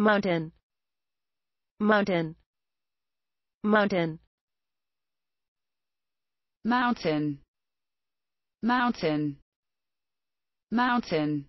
mountain mountain mountain mountain mountain mountain